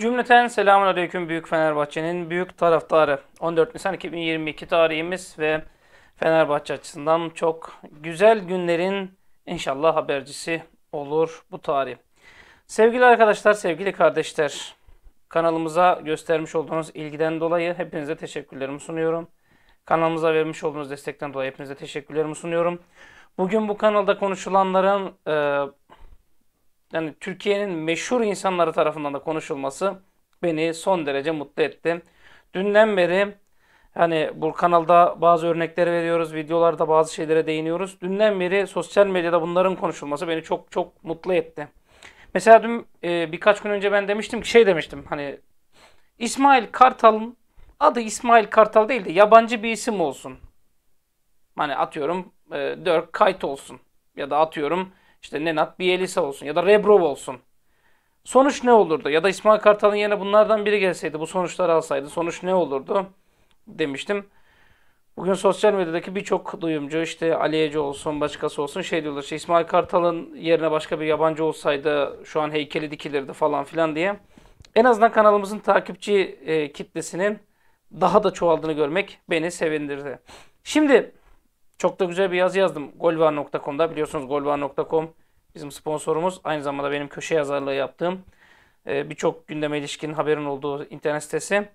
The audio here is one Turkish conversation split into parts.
Cümleten selamun aleyküm Büyük Fenerbahçe'nin büyük taraftarı. 14 Nisan 2022 tarihimiz ve Fenerbahçe açısından çok güzel günlerin inşallah habercisi olur bu tarih. Sevgili arkadaşlar, sevgili kardeşler, kanalımıza göstermiş olduğunuz ilgiden dolayı hepinize teşekkürlerimi sunuyorum. Kanalımıza vermiş olduğunuz destekten dolayı hepinize teşekkürlerimi sunuyorum. Bugün bu kanalda konuşulanların e, yani Türkiye'nin meşhur insanları tarafından da konuşulması beni son derece mutlu etti. Dünden beri hani bu kanalda bazı örnekleri veriyoruz, videolarda bazı şeylere değiniyoruz. Dünden beri sosyal medyada bunların konuşulması beni çok çok mutlu etti. Mesela dün e, birkaç gün önce ben demiştim ki şey demiştim hani İsmail Kartal'ın adı İsmail Kartal değil de yabancı bir isim olsun. Hani atıyorum e, Dirk Kite olsun ya da atıyorum işte Nenat Bielisa olsun ya da Rebrov olsun. Sonuç ne olurdu? Ya da İsmail Kartal'ın yerine bunlardan biri gelseydi, bu sonuçları alsaydı sonuç ne olurdu? Demiştim. Bugün sosyal medyadaki birçok duyumcu işte Ali Ece olsun başkası olsun şey diyorlar işte İsmail Kartal'ın yerine başka bir yabancı olsaydı şu an heykeli dikilirdi falan filan diye. En azından kanalımızın takipçi e, kitlesinin daha da çoğaldığını görmek beni sevindirdi. Şimdi çok da güzel bir yazı yazdım golvar.com'da. Biliyorsunuz golvar.com bizim sponsorumuz. Aynı zamanda benim köşe yazarlığı yaptığım e, birçok gündeme ilişkin haberin olduğu internet sitesi.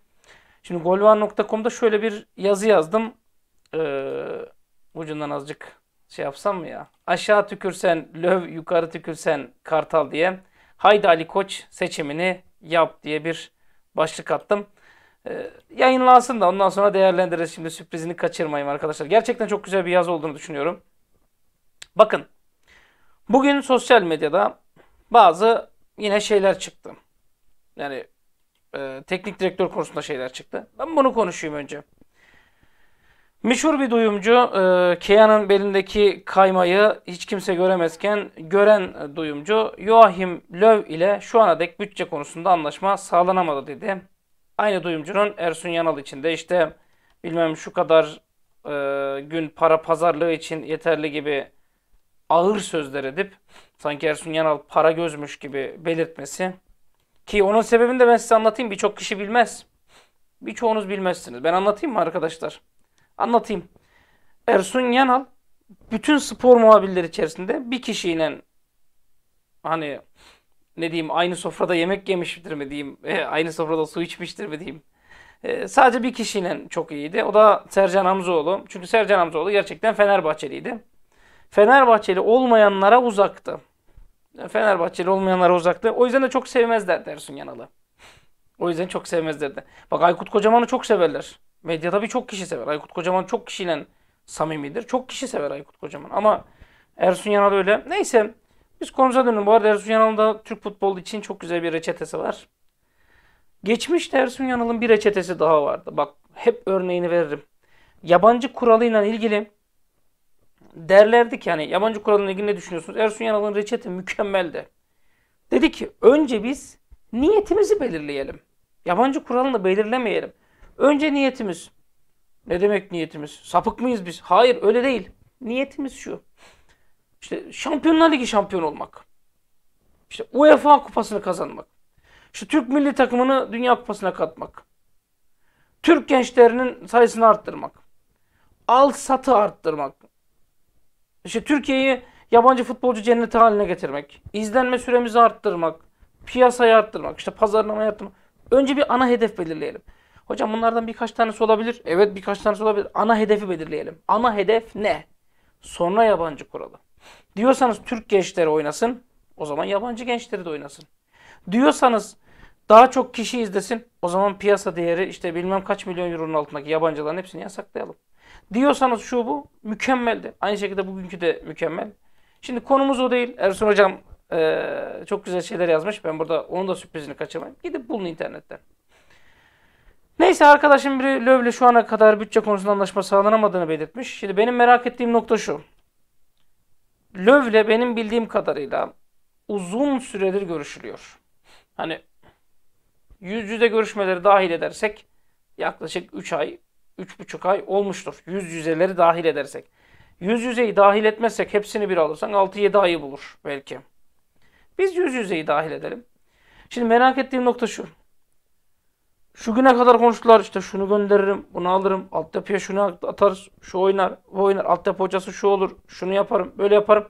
Şimdi golvar.com'da şöyle bir yazı yazdım. Ee, ucundan azıcık şey yapsam mı ya? Aşağı tükürsen löv, yukarı tükürsen kartal diye. Haydi Ali Koç seçimini yap diye bir başlık attım e, yayınlansın da ondan sonra değerlendiririz. Şimdi sürprizini kaçırmayın arkadaşlar. Gerçekten çok güzel bir yazı olduğunu düşünüyorum. Bakın bugün sosyal medyada bazı yine şeyler çıktı. Yani e, teknik direktör konusunda şeyler çıktı. Ben bunu konuşayım önce. Meşhur bir duyumcu e, Kea'nın belindeki kaymayı hiç kimse göremezken gören duyumcu Joachim Löw ile şu ana dek bütçe konusunda anlaşma sağlanamadı dedi. Aynı duyumcunun Ersun Yanal için de işte bilmem şu kadar e, gün para pazarlığı için yeterli gibi ağır sözler edip sanki Ersun Yanal para gözmüş gibi belirtmesi ki onun sebebini de ben size anlatayım birçok kişi bilmez. Birçoğunuz bilmezsiniz. Ben anlatayım mı arkadaşlar? Anlatayım. Ersun Yanal bütün spor muhabirleri içerisinde bir kişiyle hani ne diyeyim aynı sofrada yemek yemiştir mi diyeyim, e, aynı sofrada su içmiştir mi diyeyim. E, sadece bir kişiyle çok iyiydi. O da Sercan Hamzoğlu. Çünkü Sercan Hamzoğlu gerçekten Fenerbahçeliydi. Fenerbahçeli olmayanlara uzaktı. E, Fenerbahçeli olmayanlara uzaktı. O yüzden de çok sevmezler Ersun Yanal'ı. O yüzden çok sevmezler de. Bak Aykut Kocaman'ı çok severler. Medyada birçok kişi sever. Aykut Kocaman çok kişiyle samimidir. Çok kişi sever Aykut Kocaman. Ama Ersun Yanal öyle. Neyse biz konumuza dönelim. Bu arada Ersun Yanal'ın da Türk futbolu için çok güzel bir reçetesi var. Geçmişte Ersun Yanal'ın bir reçetesi daha vardı. Bak hep örneğini veririm. Yabancı kuralıyla ilgili derlerdi ki hani yabancı kuralıyla ilgili ne düşünüyorsunuz? Ersun Yanal'ın reçeti mükemmeldi. Dedi ki önce biz niyetimizi belirleyelim. Yabancı kuralını belirlemeyelim. Önce niyetimiz. Ne demek niyetimiz? Sapık mıyız biz? Hayır öyle değil. Niyetimiz şu. İşte Şampiyonlar Ligi şampiyon olmak. İşte UEFA kupasını kazanmak. Şu Türk milli takımını Dünya Kupası'na katmak. Türk gençlerinin sayısını arttırmak. Al satı arttırmak. İşte Türkiye'yi yabancı futbolcu cenneti haline getirmek. İzlenme süremizi arttırmak. Piyasayı arttırmak. İşte pazarlamayı arttırmak. Önce bir ana hedef belirleyelim. Hocam bunlardan birkaç tanesi olabilir. Evet birkaç tanesi olabilir. Ana hedefi belirleyelim. Ana hedef ne? Sonra yabancı kuralı. Diyorsanız Türk gençleri oynasın. O zaman yabancı gençleri de oynasın. Diyorsanız daha çok kişi izlesin. O zaman piyasa değeri işte bilmem kaç milyon euronun altındaki yabancıların hepsini yasaklayalım. Diyorsanız şu bu mükemmeldi. Aynı şekilde bugünkü de mükemmel. Şimdi konumuz o değil. Ersun Hocam ee, çok güzel şeyler yazmış. Ben burada onun da sürprizini kaçırmayayım. Gidip bulun internetten. Neyse arkadaşım biri Löv'le şu ana kadar bütçe konusunda anlaşma sağlanamadığını belirtmiş. Şimdi benim merak ettiğim nokta şu. Löv'le benim bildiğim kadarıyla uzun süredir görüşülüyor. Hani yüz yüze görüşmeleri dahil edersek yaklaşık 3 ay, 3,5 ay olmuştur. Yüz yüzeleri dahil edersek. Yüz yüzeyi dahil etmezsek hepsini bir alırsan 6-7 ayı bulur belki. Biz yüz yüzeyi dahil edelim. Şimdi merak ettiğim nokta şu. Şu güne kadar konuştular işte şunu gönderirim, bunu alırım, altyapıya şunu atarız, şu oynar, bu oynar, altyapı hocası şu olur, şunu yaparım, böyle yaparım.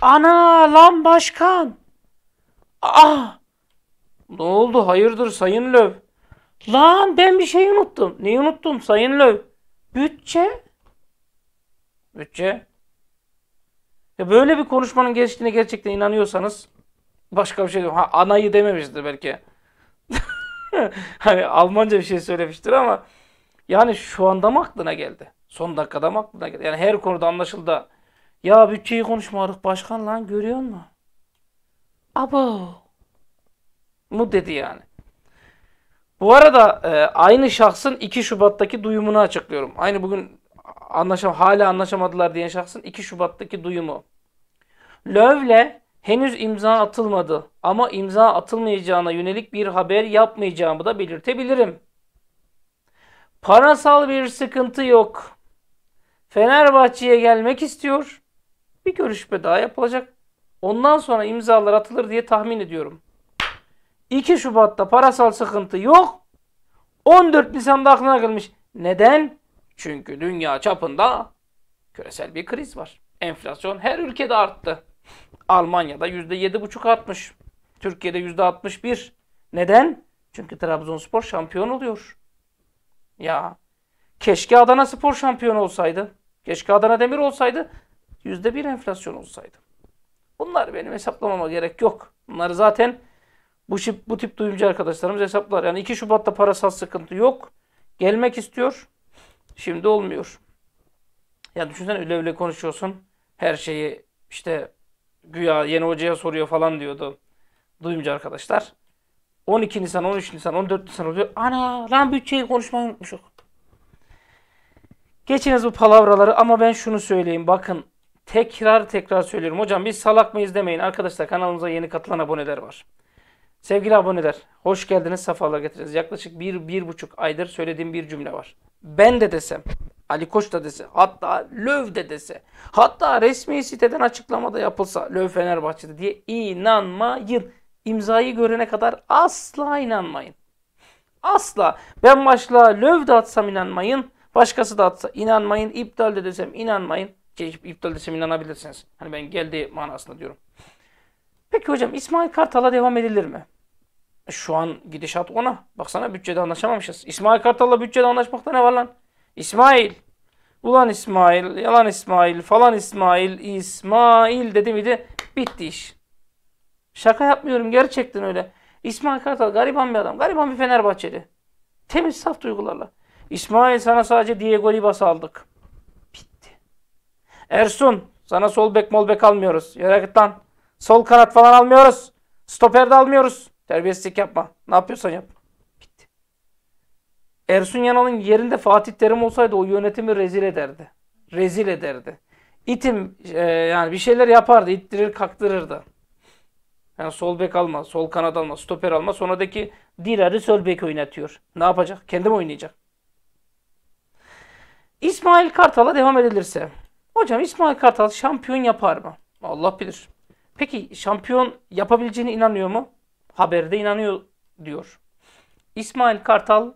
Ana lan başkan! Ah! Ne oldu hayırdır Sayın Löv? Lan ben bir şey unuttum. Neyi unuttum Sayın Löv? Bütçe. Bütçe. Ya böyle bir konuşmanın geçtiğine gerçekten inanıyorsanız başka bir şey değil. Ha anayı dememiştir belki. hani Almanca bir şey söylemiştir ama yani şu anda mı aklına geldi? Son dakikada mı aklına geldi? Yani her konuda anlaşıldı. Ya bütçeyi konuşmadık başkan lan görüyor musun? Abo. Mu dedi yani. Bu arada e, aynı şahsın 2 Şubat'taki duyumunu açıklıyorum. Aynı bugün anlaşam hala anlaşamadılar diyen şahsın 2 Şubat'taki duyumu. Lövle henüz imza atılmadı ama imza atılmayacağına yönelik bir haber yapmayacağımı da belirtebilirim. Parasal bir sıkıntı yok. Fenerbahçe'ye gelmek istiyor. Bir görüşme daha yapılacak. Ondan sonra imzalar atılır diye tahmin ediyorum. 2 Şubat'ta parasal sıkıntı yok. 14 Nisan'da aklına gelmiş. Neden? Çünkü dünya çapında küresel bir kriz var. Enflasyon her ülkede arttı. Almanya'da %7,5 artmış. Türkiye'de %61. Neden? Çünkü Trabzonspor şampiyon oluyor. Ya keşke Adana Spor şampiyon olsaydı. Keşke Adana Demir olsaydı. %1 enflasyon olsaydı. Bunlar benim hesaplamama gerek yok. Bunları zaten bu, bu tip duyumcu arkadaşlarımız hesaplar. Yani 2 Şubat'ta parasal sıkıntı yok. Gelmek istiyor. Şimdi olmuyor. Ya düşünsene öyle öyle konuşuyorsun. Her şeyi işte Güya yeni hocaya soruyor falan diyordu. Duyumcu arkadaşlar. 12 Nisan, 13 Nisan, 14 Nisan oluyor. Ana lan bütçeyi konuşmayı unutmuşuk. Geçiniz bu palavraları ama ben şunu söyleyeyim. Bakın tekrar tekrar söylüyorum. Hocam biz salak mıyız demeyin. Arkadaşlar kanalımıza yeni katılan aboneler var. Sevgili aboneler, hoş geldiniz, sefalar getirdiniz. Yaklaşık bir, bir buçuk aydır söylediğim bir cümle var. Ben de desem, Ali Koç da dese, hatta Löv de dese, hatta resmi siteden açıklamada yapılsa Löv Fenerbahçe'de diye inanmayın. İmzayı görene kadar asla inanmayın. Asla. Ben başla Löv de atsam inanmayın. Başkası da atsa inanmayın. İptal de desem inanmayın. Gelip iptal desem inanabilirsiniz. Hani ben geldi manasında diyorum. Peki hocam İsmail Kartal'a devam edilir mi? Şu an gidişat ona. Baksana bütçede anlaşamamışız. İsmail Kartal'la bütçede anlaşmakta ne var lan? İsmail. Ulan İsmail, yalan İsmail, falan İsmail, İsmail dedi miydi? Bitti iş. Şaka yapmıyorum gerçekten öyle. İsmail Kartal gariban bir adam. Gariban bir Fenerbahçeli. Temiz saf duygularla. İsmail sana sadece Diego Ribas aldık. Bitti. Ersun sana sol bek mol bek almıyoruz. Yarakıttan sol kanat falan almıyoruz. Stoper de almıyoruz. Terbiyesizlik yapma. Ne yapıyorsan yapma. Ersun Yanal'ın yerinde Fatih Terim olsaydı o yönetimi rezil ederdi. Rezil ederdi. İtim e, yani bir şeyler yapardı. İttirir kaktırırdı. Yani sol bek alma, sol kanat alma, stoper alma. Sonradaki Dirar'ı sol bek oynatıyor. Ne yapacak? Kendim oynayacak. İsmail Kartal'a devam edilirse. Hocam İsmail Kartal şampiyon yapar mı? Allah bilir. Peki şampiyon yapabileceğine inanıyor mu? Haberde inanıyor diyor. İsmail Kartal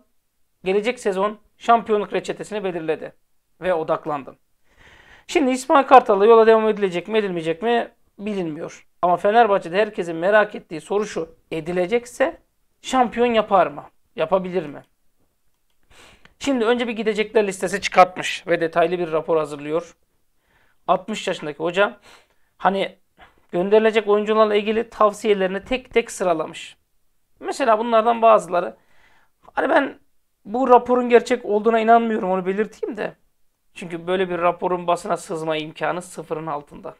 gelecek sezon şampiyonluk reçetesini belirledi ve odaklandım. Şimdi İsmail Kartal'la yola devam edilecek mi edilmeyecek mi bilinmiyor. Ama Fenerbahçe'de herkesin merak ettiği soru şu. Edilecekse şampiyon yapar mı? Yapabilir mi? Şimdi önce bir gidecekler listesi çıkartmış ve detaylı bir rapor hazırlıyor. 60 yaşındaki hoca hani gönderilecek oyuncularla ilgili tavsiyelerini tek tek sıralamış. Mesela bunlardan bazıları hani ben bu raporun gerçek olduğuna inanmıyorum onu belirteyim de. Çünkü böyle bir raporun basına sızma imkanı sıfırın altında.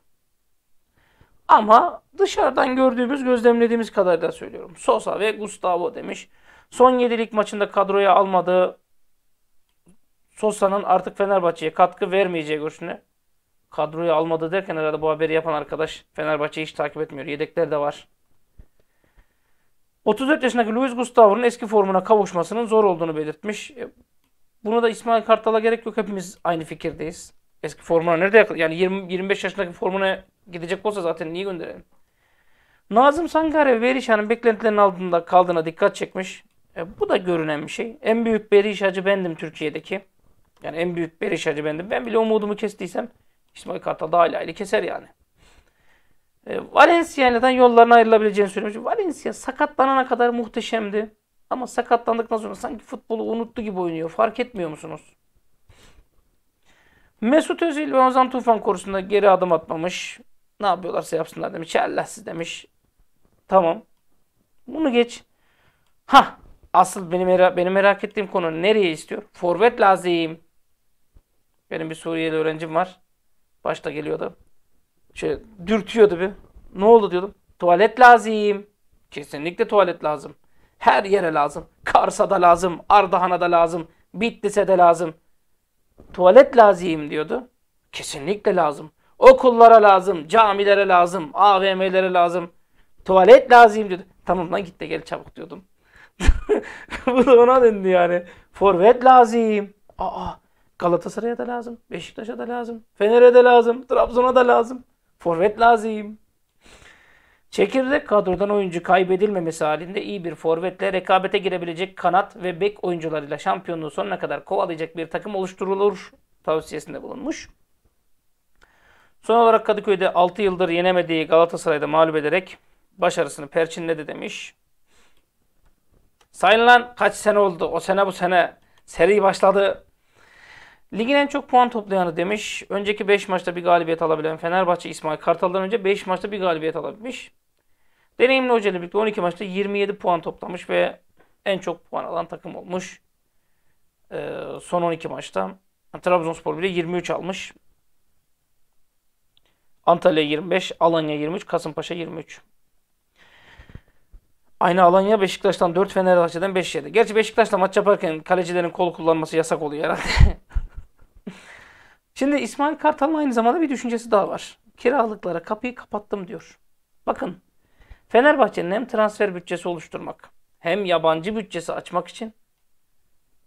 Ama dışarıdan gördüğümüz, gözlemlediğimiz kadarıyla söylüyorum. Sosa ve Gustavo demiş. Son yedilik maçında kadroya almadığı Sosa'nın artık Fenerbahçe'ye katkı vermeyeceği görüşüne kadroya almadı derken herhalde bu haberi yapan arkadaş Fenerbahçe'yi hiç takip etmiyor. Yedekler de var. 34 yaşındaki Luis Gustavo'nun eski formuna kavuşmasının zor olduğunu belirtmiş. E, bunu da İsmail Kartal'a gerek yok. Hepimiz aynı fikirdeyiz. Eski formuna nerede yakın? Yani 20, 25 yaşındaki formuna gidecek olsa zaten niye gönderelim? Nazım Sangare Verişan'ın beklentilerinin altında kaldığına dikkat çekmiş. E, bu da görünen bir şey. En büyük Berişacı bendim Türkiye'deki. Yani en büyük Berişacı bendim. Ben bile umudumu kestiysem İsmail Kartal da hala keser yani. E, Valencia'dan yollarına ayrılabileceğini söylemiş. Valencia sakatlanana kadar muhteşemdi. Ama sakatlandıktan sonra sanki futbolu unuttu gibi oynuyor. Fark etmiyor musunuz? Mesut Özil ve Ozan Tufan konusunda geri adım atmamış. Ne yapıyorlarsa yapsınlar demiş. Allahsız demiş. Tamam. Bunu geç. Ha, asıl benim merak, benim merak ettiğim konu nereye istiyor? Forvet lazım. Benim bir Suriyeli öğrencim var. Başta geliyordu şey dürtüyordu bir. Ne oldu diyordum. Tuvalet lazım. Kesinlikle tuvalet lazım. Her yere lazım. Kars'a da lazım. Ardahan'a da lazım. Bitlis'e de lazım. Tuvalet lazım diyordu. Kesinlikle lazım. Okullara lazım. Camilere lazım. AVM'lere lazım. Tuvalet lazım diyordu. Tamam lan git de gel çabuk diyordum. Bu da ona döndü yani. Forvet lazım. Aa Galatasaray'a da lazım. Beşiktaş'a da lazım. Fener'e de lazım. Trabzon'a da lazım forvet lazım. Çekirdek kadrodan oyuncu kaybedilmemesi halinde iyi bir forvetle rekabete girebilecek kanat ve bek oyuncularıyla şampiyonluğu sonuna kadar kovalayacak bir takım oluşturulur tavsiyesinde bulunmuş. Son olarak Kadıköy'de 6 yıldır yenemediği Galatasaray'da mağlup ederek başarısını perçinledi demiş. Sayın lan kaç sene oldu? O sene bu sene seri başladı. Ligin en çok puan toplayanı demiş. Önceki 5 maçta bir galibiyet alabilen Fenerbahçe İsmail Kartal'dan önce 5 maçta bir galibiyet alabilmiş. Deneyimli hocayla birlikte 12 maçta 27 puan toplamış ve en çok puan alan takım olmuş. Ee, son 12 maçta. Trabzonspor bile 23 almış. Antalya 25, Alanya 23, Kasımpaşa 23. Aynı Alanya Beşiktaş'tan 4, Fenerbahçe'den 5 yedi. Gerçi Beşiktaş'ta maç yaparken kalecilerin kol kullanması yasak oluyor herhalde. Şimdi İsmail Kartal'ın aynı zamanda bir düşüncesi daha var. Kiralıklara kapıyı kapattım diyor. Bakın Fenerbahçe'nin hem transfer bütçesi oluşturmak hem yabancı bütçesi açmak için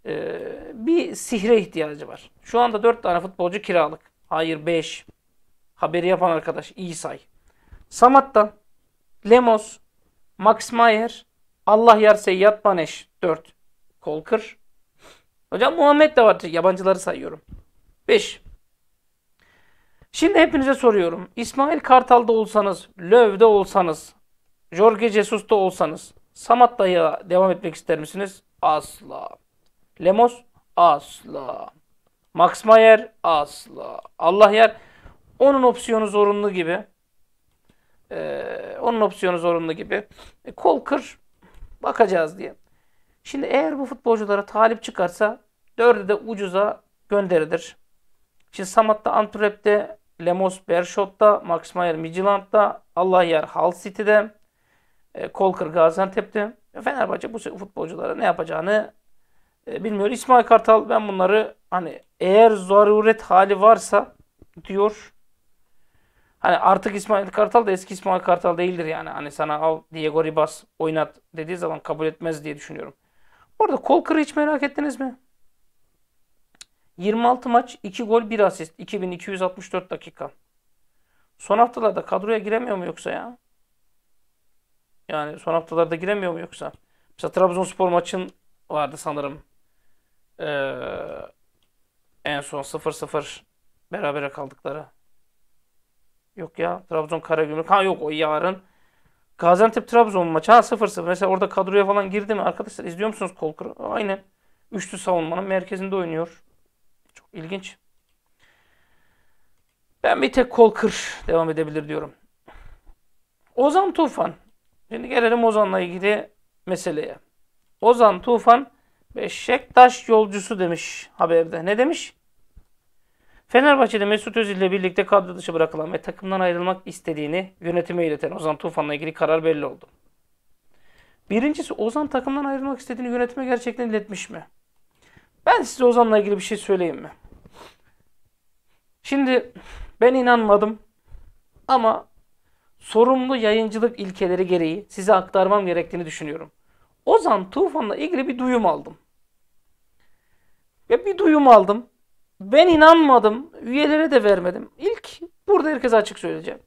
e, bir sihre ihtiyacı var. Şu anda 4 tane futbolcu kiralık. Hayır 5. Haberi yapan arkadaş iyi say. Samat'tan Lemos, Max Mayer, Allah Yar Seyyad Baneş 4. Kolkır. Hocam Muhammed de var. Yabancıları sayıyorum. 5. Şimdi hepinize soruyorum. İsmail Kartal'da olsanız, Löv'de olsanız, Jorge Jesus'ta olsanız, Samat Dayı'ya devam etmek ister misiniz? Asla. Lemos? Asla. Max Mayer? Asla. Allah yer. Onun opsiyonu zorunlu gibi. Ee, onun opsiyonu zorunlu gibi. E, kol kır. Bakacağız diye. Şimdi eğer bu futbolculara talip çıkarsa dördü de ucuza gönderilir. Şimdi Samat'ta, Antwerp'te, Lemos Bershot'ta, Max Mayer Midtjylland'da, Allahyar Hull City'de, e, Kolkır Gaziantep'te. E, Fenerbahçe bu futbolculara ne yapacağını e, bilmiyor. İsmail Kartal ben bunları hani eğer zaruret hali varsa diyor. Hani artık İsmail Kartal da eski İsmail Kartal değildir yani. Hani sana al Diego Ribas oynat dediği zaman kabul etmez diye düşünüyorum. Orada Kolkır'ı hiç merak ettiniz mi? 26 maç 2 gol 1 asist 2264 dakika. Son haftalarda kadroya giremiyor mu yoksa ya? Yani son haftalarda giremiyor mu yoksa? Mesela Trabzonspor maçın vardı sanırım. Ee, en son 0-0 berabere kaldıkları. Yok ya Trabzon Karagümrük. Ha yok o yarın. Gaziantep Trabzon maçı. Ha 0-0. Mesela orada kadroya falan girdi mi? Arkadaşlar izliyor musunuz Kolkır'ı? Aynen. Üçlü savunmanın merkezinde oynuyor. Çok ilginç. Ben bir tek kol kır devam edebilir diyorum. Ozan Tufan. Şimdi gelelim Ozan'la ilgili meseleye. Ozan Tufan Beşiktaş yolcusu demiş haberde. Ne demiş? Fenerbahçe'de Mesut Özil ile birlikte kadro dışı bırakılan ve takımdan ayrılmak istediğini yönetime ileten Ozan Tufan'la ilgili karar belli oldu. Birincisi Ozan takımdan ayrılmak istediğini yönetime gerçekten iletmiş mi? Ben size Ozan'la ilgili bir şey söyleyeyim mi? Şimdi ben inanmadım ama sorumlu yayıncılık ilkeleri gereği size aktarmam gerektiğini düşünüyorum. Ozan Tufan'la ilgili bir duyum aldım. ve bir duyum aldım. Ben inanmadım. Üyelere de vermedim. İlk burada herkese açık söyleyeceğim.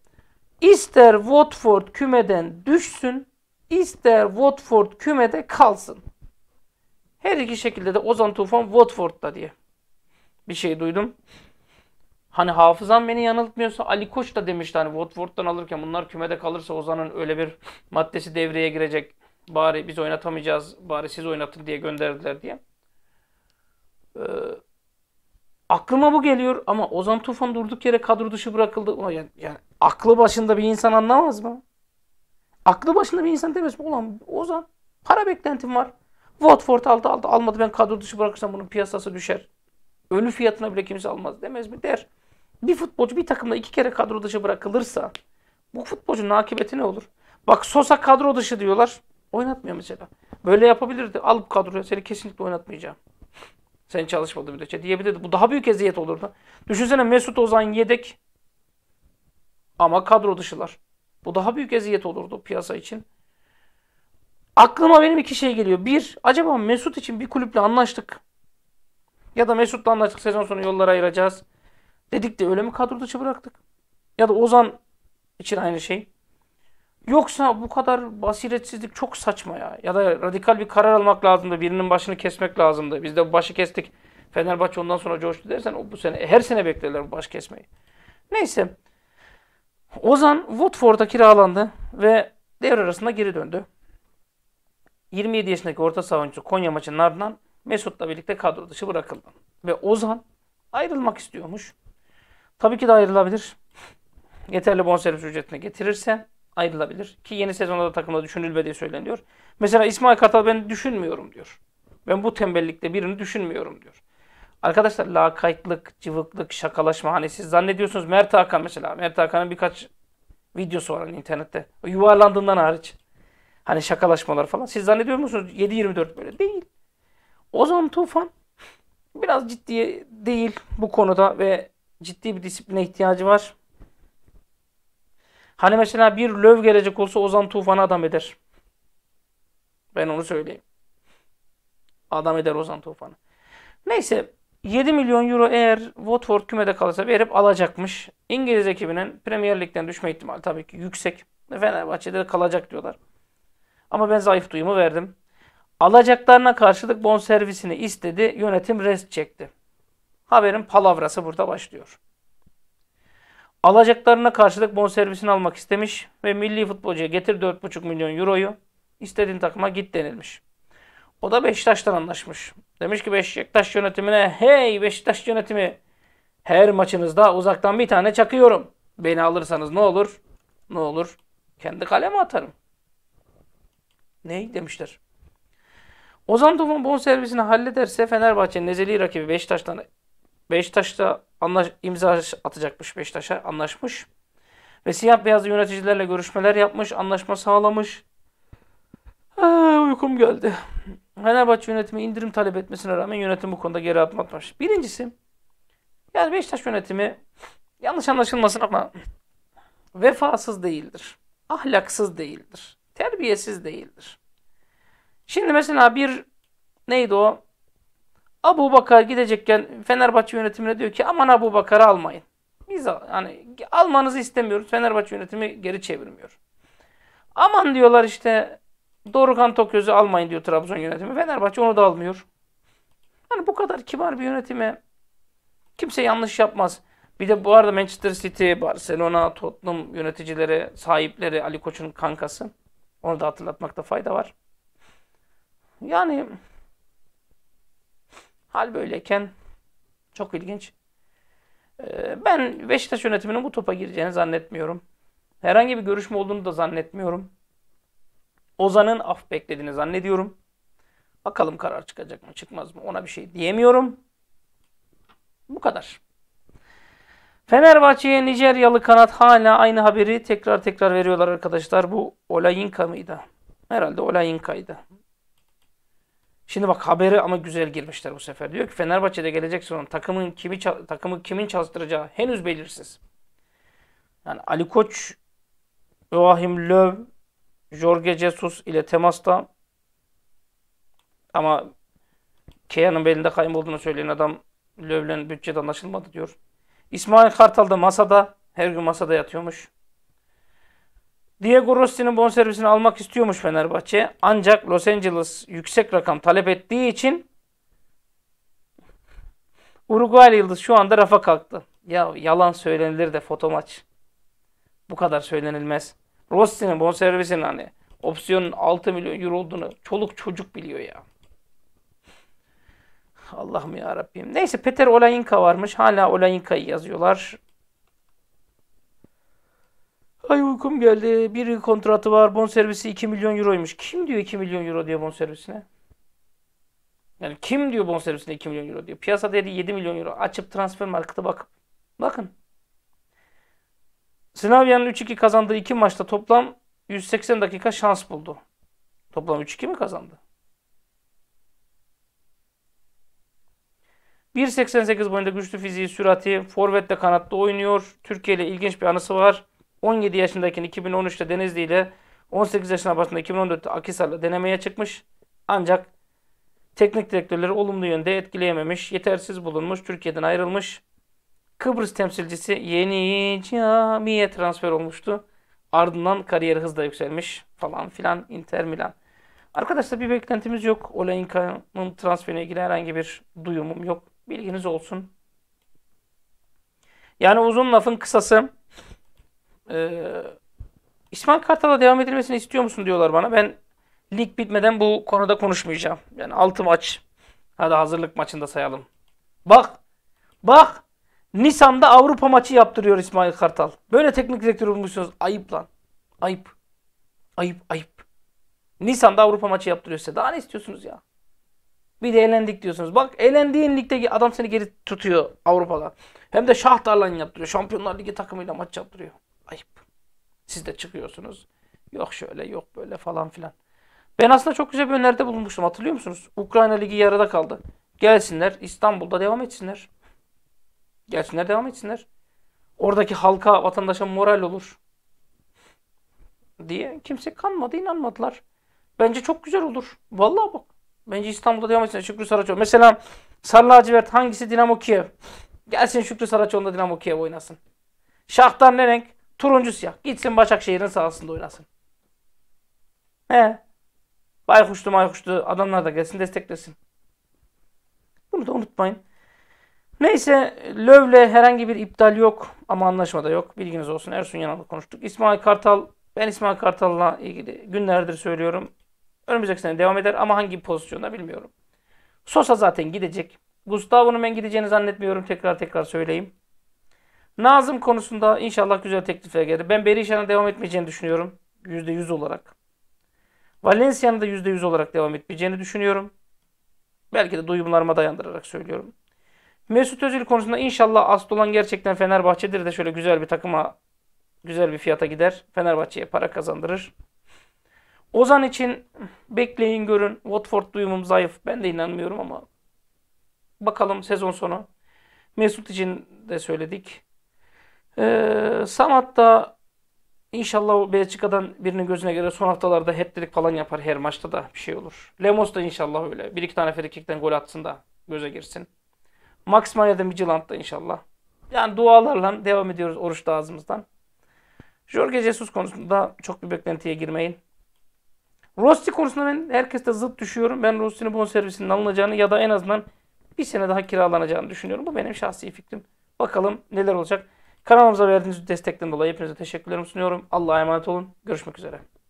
İster Watford kümeden düşsün, ister Watford kümede kalsın. Her iki şekilde de Ozan Tufan Watford'da diye bir şey duydum. Hani hafızam beni yanıltmıyorsa Ali Koç da demişti hani Watford'dan alırken bunlar kümede kalırsa Ozan'ın öyle bir maddesi devreye girecek. Bari biz oynatamayacağız, bari siz oynatın diye gönderdiler diye. Ee, aklıma bu geliyor ama Ozan Tufan durduk yere kadro dışı bırakıldı. Yani, yani aklı başında bir insan anlamaz mı? Aklı başında bir insan demez mi? Ulan Ozan para beklentim var. Watford aldı aldı almadı ben kadro dışı bırakırsam bunun piyasası düşer. Ölü fiyatına bile kimse almaz demez mi der. Bir futbolcu bir takımda iki kere kadro dışı bırakılırsa bu futbolcunun akıbeti ne olur? Bak Sosa kadro dışı diyorlar. Oynatmıyor mesela. Böyle yapabilirdi. Alıp kadroya seni kesinlikle oynatmayacağım. Sen çalışmadı müddetçe şey diyebilirdi. Bu daha büyük eziyet olurdu. Düşünsene Mesut Ozan yedek ama kadro dışılar. Bu daha büyük eziyet olurdu piyasa için. Aklıma benim iki şey geliyor. Bir, acaba Mesut için bir kulüple anlaştık. Ya da Mesut'la anlaştık sezon sonu yolları ayıracağız. Dedik de öyle mi kadro dışı bıraktık? Ya da Ozan için aynı şey. Yoksa bu kadar basiretsizlik çok saçma ya. Ya da radikal bir karar almak lazımdı. Birinin başını kesmek lazımdı. Biz de başı kestik. Fenerbahçe ondan sonra coştu dersen o bu sene her sene beklerler bu baş kesmeyi. Neyse. Ozan Watford'a kiralandı ve devre arasında geri döndü. 27 yaşındaki orta savunucu Konya maçının ardından Mesut'la birlikte kadro dışı bırakıldı. Ve Ozan ayrılmak istiyormuş. Tabii ki de ayrılabilir. Yeterli bonservis ücretine getirirse ayrılabilir. Ki yeni sezonda da takımda düşünülmediği söyleniyor. Mesela İsmail Kartal ben düşünmüyorum diyor. Ben bu tembellikte birini düşünmüyorum diyor. Arkadaşlar lakaytlık, cıvıklık, şakalaşma hani siz zannediyorsunuz Mert Hakan mesela. Mert Hakan'ın birkaç videosu var hani internette. O yuvarlandığından hariç. Hani şakalaşmalar falan. Siz zannediyor musunuz 7-24 böyle? Değil. Ozan Tufan biraz ciddi değil bu konuda ve ciddi bir disipline ihtiyacı var. Hani mesela bir löv gelecek olsa Ozan Tufan'a adam eder. Ben onu söyleyeyim. Adam eder Ozan Tufan'ı. Neyse 7 milyon euro eğer Watford kümede kalırsa verip alacakmış. İngiliz ekibinin Premier Lig'den düşme ihtimali tabii ki yüksek. Fenerbahçe'de kalacak diyorlar. Ama ben zayıf duyumu verdim. Alacaklarına karşılık bon servisini istedi. Yönetim rest çekti. Haberin palavrası burada başlıyor. Alacaklarına karşılık bon servisini almak istemiş ve milli futbolcuya getir 4,5 milyon euroyu. İstediğin takıma git denilmiş. O da Beşiktaş'tan anlaşmış. Demiş ki Beşiktaş yönetimine hey Beşiktaş yönetimi her maçınızda uzaktan bir tane çakıyorum. Beni alırsanız ne olur? Ne olur? Kendi kaleme atarım. Ney demişler. Ozan Tufan bonservisini hallederse Fenerbahçe nezeli rakibi Beşiktaş'tan Beşiktaş'ta anlaş, imza atacakmış Beşiktaş'a anlaşmış. Ve siyah beyaz yöneticilerle görüşmeler yapmış, anlaşma sağlamış. Aa, uykum geldi. Fenerbahçe yönetimi indirim talep etmesine rağmen yönetim bu konuda geri adım atmış. Birincisi, yani Beşiktaş yönetimi yanlış anlaşılmasın ama vefasız değildir. Ahlaksız değildir. Terbiyesiz değildir. Şimdi mesela bir neydi o? Abu Bakar gidecekken Fenerbahçe yönetimine diyor ki aman Abu Bakar'ı almayın. Biz yani almanızı istemiyoruz. Fenerbahçe yönetimi geri çevirmiyor. Aman diyorlar işte Dorukan Toköz'ü almayın diyor Trabzon yönetimi. Fenerbahçe onu da almıyor. Yani bu kadar kibar bir yönetime kimse yanlış yapmaz. Bir de bu arada Manchester City, Barcelona, Tottenham yöneticileri, sahipleri, Ali Koç'un kankası. Onu da hatırlatmakta fayda var. Yani hal böyleyken çok ilginç. Ee, ben Beşiktaş yönetiminin bu topa gireceğini zannetmiyorum. Herhangi bir görüşme olduğunu da zannetmiyorum. Ozan'ın af beklediğini zannediyorum. Bakalım karar çıkacak mı çıkmaz mı ona bir şey diyemiyorum. Bu kadar. Fenerbahçe'ye Nijeryalı kanat hala aynı haberi tekrar tekrar veriyorlar arkadaşlar. Bu Olayinka mıydı? Herhalde Olayinka'ydı. Şimdi bak haberi ama güzel girmişler bu sefer. Diyor ki Fenerbahçe'de gelecek sezon takımın kimi takımı kimin çalıştıracağı henüz belirsiz. Yani Ali Koç, Joachim Löw, Jorge Jesus ile temasta ama Kea'nın belinde kaybolduğunu söyleyen adam Löw'le bütçede anlaşılmadı diyor. İsmail Kartal da masada. Her gün masada yatıyormuş. Diego Rossi'nin bonservisini almak istiyormuş Fenerbahçe. Ancak Los Angeles yüksek rakam talep ettiği için Uruguaylı Yıldız şu anda rafa kalktı. Ya yalan söylenilir de foto maç. Bu kadar söylenilmez. Rossi'nin bonservisinin hani opsiyonun 6 milyon euro olduğunu çoluk çocuk biliyor ya. Allah'ım ya Rabbim. Neyse Peter Olayinka varmış. Hala Olayinka'yı yazıyorlar. Ay uykum geldi. Bir kontratı var. Bon servisi 2 milyon euroymuş. Kim diyor 2 milyon euro diyor bon servisine? Yani kim diyor bon servisine 2 milyon euro diyor. Piyasa değeri 7 milyon euro. Açıp transfer markete bakıp. Bakın. Slavia'nın 3-2 kazandığı 2 maçta toplam 180 dakika şans buldu. Toplam 3-2 mi kazandı? 1.88 boyunda güçlü fiziği, sürati, forvetle kanatta oynuyor. Türkiye ile ilginç bir anısı var. 17 yaşındayken 2013'te Denizli ile 18 yaşına başında 2014'te Akisar'la denemeye çıkmış. Ancak teknik direktörleri olumlu yönde etkileyememiş, yetersiz bulunmuş, Türkiye'den ayrılmış. Kıbrıs temsilcisi yeni camiye transfer olmuştu. Ardından kariyeri hızla yükselmiş falan filan Inter Milan. Arkadaşlar bir beklentimiz yok. Olenka'nın transferine ilgili herhangi bir duyumum yok. Bilginiz olsun. Yani uzun lafın kısası. Ee, İsmail Kartal'a devam edilmesini istiyor musun diyorlar bana. Ben lig bitmeden bu konuda konuşmayacağım. Yani 6 maç. Hadi hazırlık maçında sayalım. Bak. Bak. Nisan'da Avrupa maçı yaptırıyor İsmail Kartal. Böyle teknik direktör bulmuşsunuz. Ayıp lan. Ayıp. Ayıp ayıp. Nisan'da Avrupa maçı yaptırıyor size. Daha ne istiyorsunuz ya? Bir de elendik diyorsunuz. Bak elendiğin ligde adam seni geri tutuyor Avrupa'da. Hem de şah Şahtar'la yaptırıyor. Şampiyonlar Ligi takımıyla maç yaptırıyor. Ayıp. Siz de çıkıyorsunuz. Yok şöyle yok böyle falan filan. Ben aslında çok güzel bir öneride bulunmuştum. Hatırlıyor musunuz? Ukrayna Ligi yarıda kaldı. Gelsinler İstanbul'da devam etsinler. Gelsinler devam etsinler. Oradaki halka, vatandaşa moral olur. Diye kimse kanmadı, inanmadılar. Bence çok güzel olur. Vallahi bak. Bence İstanbul'da devam etsin Şükrü Saraçoğlu. Mesela Sarı Lacivert hangisi Dinamo Kiev? Gelsin Şükrü Saraçoğlu'nda Dinamo Kiev oynasın. Şahtar ne renk? Turuncu siyah. Gitsin Başakşehir'in sahasında oynasın. He. Baykuştu maykuşlu adamlar da gelsin desteklesin. Bunu da unutmayın. Neyse Löv'le herhangi bir iptal yok ama anlaşmada yok. Bilginiz olsun Ersun Yanal'la konuştuk. İsmail Kartal, ben İsmail Kartal'la ilgili günlerdir söylüyorum. Önümüzdeki sene devam eder ama hangi pozisyonda bilmiyorum. Sosa zaten gidecek. Gustavo'nun ben gideceğini zannetmiyorum. Tekrar tekrar söyleyeyim. Nazım konusunda inşallah güzel teklifler gelir. Ben Berisha'na devam etmeyeceğini düşünüyorum. %100 olarak. Valencia'nın da %100 olarak devam etmeyeceğini düşünüyorum. Belki de duyumlarıma dayandırarak söylüyorum. Mesut Özil konusunda inşallah asıl olan gerçekten Fenerbahçe'dir de şöyle güzel bir takıma, güzel bir fiyata gider. Fenerbahçe'ye para kazandırır. Ozan için bekleyin görün. Watford duyumum zayıf. Ben de inanmıyorum ama bakalım sezon sonu. Mesut için de söyledik. Ee, Samat da inşallah Belçika'dan birinin gözüne göre son haftalarda hat falan yapar her maçta da bir şey olur. Lemos da inşallah öyle. Bir iki tane ferikikten gol atsın da göze girsin. Max Manya'da Midland da inşallah. Yani dualarla devam ediyoruz oruçta ağzımızdan. Jorge Jesus konusunda çok bir beklentiye girmeyin. Rossi konusunda ben herkeste zıt düşüyorum. Ben Rossi'nin servisinden alınacağını ya da en azından bir sene daha kiralanacağını düşünüyorum. Bu benim şahsi fikrim. Bakalım neler olacak. Kanalımıza verdiğiniz destekten dolayı hepinize teşekkürlerimi sunuyorum. Allah'a emanet olun. Görüşmek üzere.